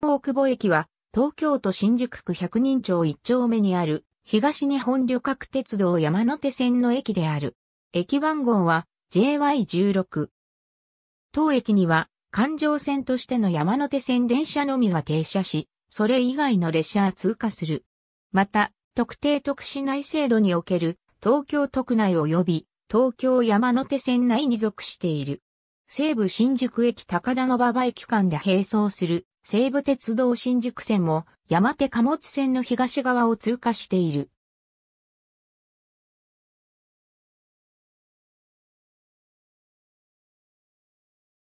大久保駅は、東京都新宿区百人町一丁目にある、東日本旅客鉄道山手線の駅である。駅番号は JY16。当駅には環状線としての山手線電車のみが停車し、それ以外の列車は通過する。また、特定特市内制度における東京都区内及び東京山手線内に属している。西武新宿駅高田馬場駅間で並走する西武鉄道新宿線も山手貨物線の東側を通過している。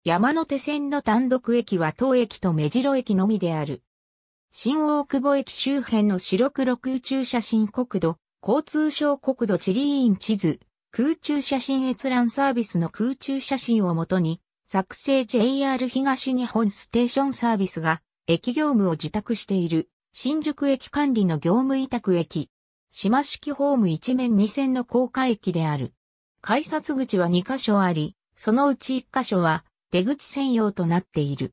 山手線の単独駅は当駅と目白駅のみである。新大久保駅周辺の白黒空中写真国土、交通省国土地理院地図、空中写真閲覧サービスの空中写真をもとに、作成 JR 東日本ステーションサービスが、駅業務を自託している、新宿駅管理の業務委託駅。島式ホーム一面二線の高架駅である。改札口は2カ所あり、そのうち1カ所は出口専用となっている。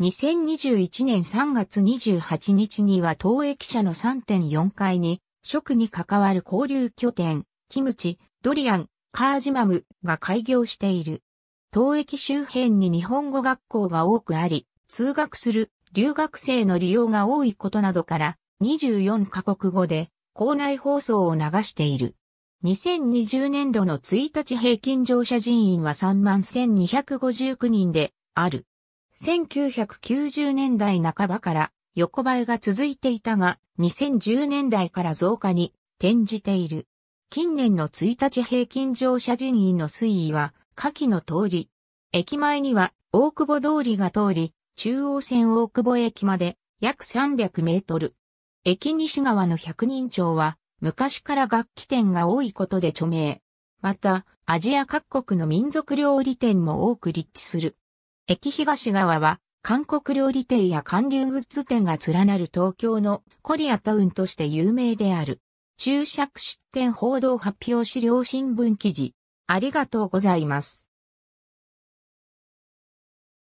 2021年3月28日には当駅舎の3.4階に、食に関わる交流拠点、キムチ、ドリアン、カージマムが開業している。東駅周辺に日本語学校が多くあり、通学する留学生の利用が多いことなどから24カ国語で校内放送を流している。2020年度の1日平均乗車人員は31,259人である。1990年代半ばから横ばいが続いていたが、2010年代から増加に転じている。近年の1日平均乗車人員の推移は、下記の通り。駅前には大久保通りが通り、中央線大久保駅まで約300メートル。駅西側の百人町は昔から楽器店が多いことで著名。また、アジア各国の民族料理店も多く立地する。駅東側は韓国料理店や韓流グッズ店が連なる東京のコリアタウンとして有名である。注釈出店報道発表資料新聞記事。ありがとうございます。